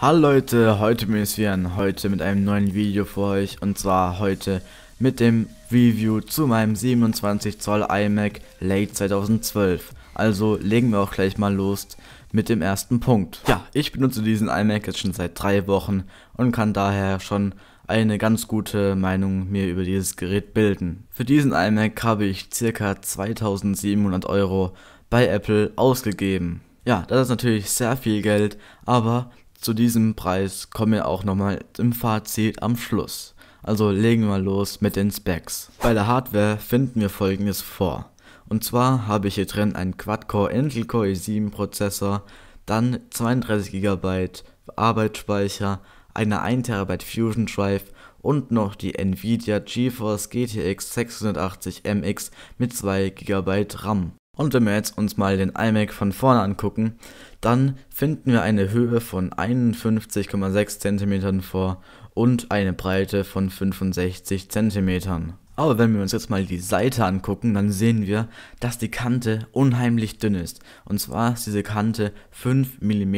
Hallo Leute, heute bin ich wieder heute mit einem neuen Video für euch und zwar heute mit dem Review zu meinem 27 Zoll iMac Late 2012. Also legen wir auch gleich mal los mit dem ersten Punkt. Ja, ich benutze diesen iMac jetzt schon seit drei Wochen und kann daher schon eine ganz gute Meinung mir über dieses Gerät bilden. Für diesen iMac habe ich ca. 2700 Euro bei Apple ausgegeben. Ja, das ist natürlich sehr viel Geld, aber zu diesem Preis kommen wir auch nochmal im Fazit am Schluss. Also legen wir los mit den Specs. Bei der Hardware finden wir folgendes vor. Und zwar habe ich hier drin einen Quad-Core Intel Core i7 Prozessor, dann 32 GB Arbeitsspeicher, eine 1 TB Fusion Drive und noch die Nvidia GeForce GTX 680 MX mit 2 GB RAM. Und wenn wir jetzt uns mal den iMac von vorne angucken, dann finden wir eine Höhe von 51,6 cm vor und eine Breite von 65 cm. Aber wenn wir uns jetzt mal die Seite angucken, dann sehen wir, dass die Kante unheimlich dünn ist. Und zwar ist diese Kante 5 mm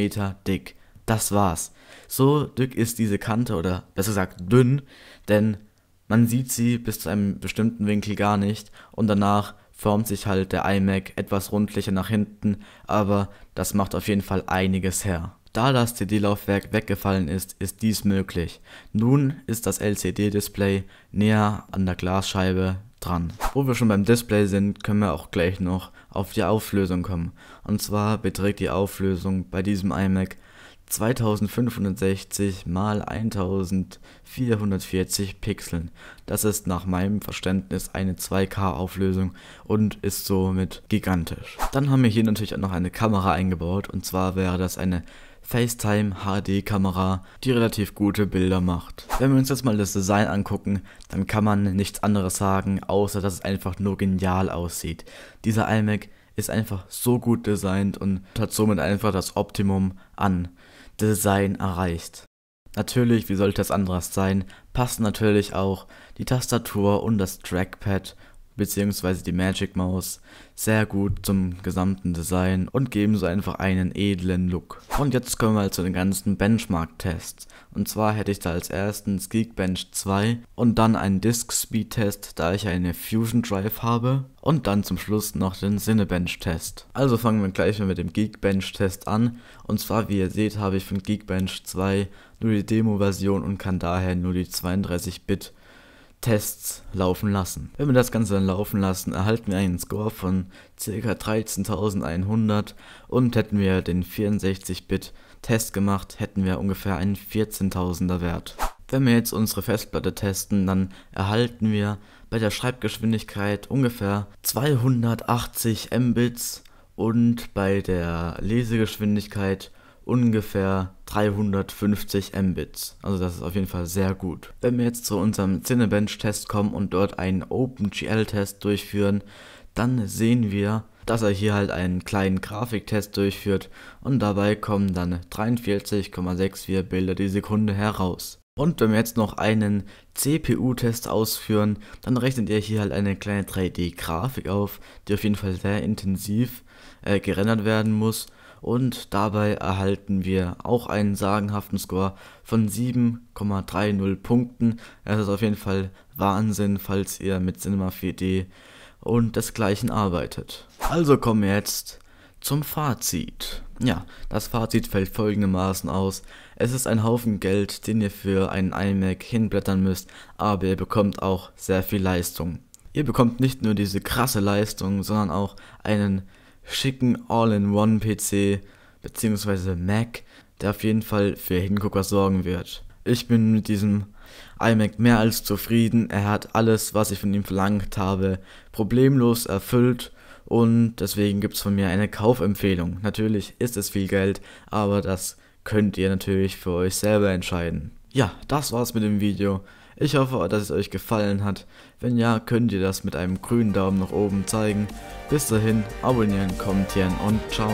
dick. Das war's. So dick ist diese Kante oder besser gesagt dünn, denn man sieht sie bis zu einem bestimmten Winkel gar nicht und danach formt sich halt der iMac etwas rundlicher nach hinten, aber das macht auf jeden Fall einiges her. Da das CD-Laufwerk weggefallen ist, ist dies möglich. Nun ist das LCD-Display näher an der Glasscheibe dran. Wo wir schon beim Display sind, können wir auch gleich noch auf die Auflösung kommen. Und zwar beträgt die Auflösung bei diesem iMac 2560 mal 1440 Pixeln. Das ist nach meinem Verständnis eine 2K Auflösung und ist somit gigantisch. Dann haben wir hier natürlich auch noch eine Kamera eingebaut und zwar wäre das eine FaceTime HD Kamera, die relativ gute Bilder macht. Wenn wir uns jetzt mal das Design angucken, dann kann man nichts anderes sagen, außer dass es einfach nur genial aussieht. Dieser iMac ist einfach so gut designt und hat somit einfach das Optimum an Design erreicht. Natürlich, wie sollte es anders sein, passt natürlich auch die Tastatur und das Trackpad beziehungsweise die Magic Mouse sehr gut zum gesamten Design und geben so einfach einen edlen Look. Und jetzt kommen wir zu den ganzen Benchmark-Tests. Und zwar hätte ich da als erstens Geekbench 2 und dann einen Disk Speed Test, da ich eine Fusion Drive habe. Und dann zum Schluss noch den Cinebench Test. Also fangen wir gleich mal mit dem Geekbench Test an. Und zwar, wie ihr seht, habe ich von Geekbench 2 nur die Demo-Version und kann daher nur die 32-Bit Tests laufen lassen. Wenn wir das Ganze dann laufen lassen, erhalten wir einen Score von ca. 13.100 und hätten wir den 64-Bit-Test gemacht, hätten wir ungefähr einen 14.000er Wert. Wenn wir jetzt unsere Festplatte testen, dann erhalten wir bei der Schreibgeschwindigkeit ungefähr 280 Mbits und bei der Lesegeschwindigkeit ungefähr 350 Mbits. Also das ist auf jeden Fall sehr gut. Wenn wir jetzt zu unserem Cinebench-Test kommen und dort einen OpenGL-Test durchführen, dann sehen wir, dass er hier halt einen kleinen Grafiktest durchführt und dabei kommen dann 43,64 Bilder die Sekunde heraus. Und wenn wir jetzt noch einen CPU-Test ausführen, dann rechnet ihr hier halt eine kleine 3D-Grafik auf, die auf jeden Fall sehr intensiv äh, gerendert werden muss und dabei erhalten wir auch einen sagenhaften Score von 7,30 Punkten. Das ist auf jeden Fall Wahnsinn, falls ihr mit Cinema 4D und desgleichen arbeitet. Also kommen wir jetzt zum Fazit. Ja, das Fazit fällt folgendermaßen aus. Es ist ein Haufen Geld, den ihr für einen iMac hinblättern müsst, aber ihr bekommt auch sehr viel Leistung. Ihr bekommt nicht nur diese krasse Leistung, sondern auch einen schicken All-in-One-PC bzw. Mac, der auf jeden Fall für Hingucker sorgen wird. Ich bin mit diesem iMac mehr als zufrieden. Er hat alles, was ich von ihm verlangt habe, problemlos erfüllt und deswegen gibt es von mir eine Kaufempfehlung. Natürlich ist es viel Geld, aber das könnt ihr natürlich für euch selber entscheiden. Ja, das war's mit dem Video. Ich hoffe, dass es euch gefallen hat. Wenn ja, könnt ihr das mit einem grünen Daumen nach oben zeigen. Bis dahin, abonnieren, kommentieren und ciao.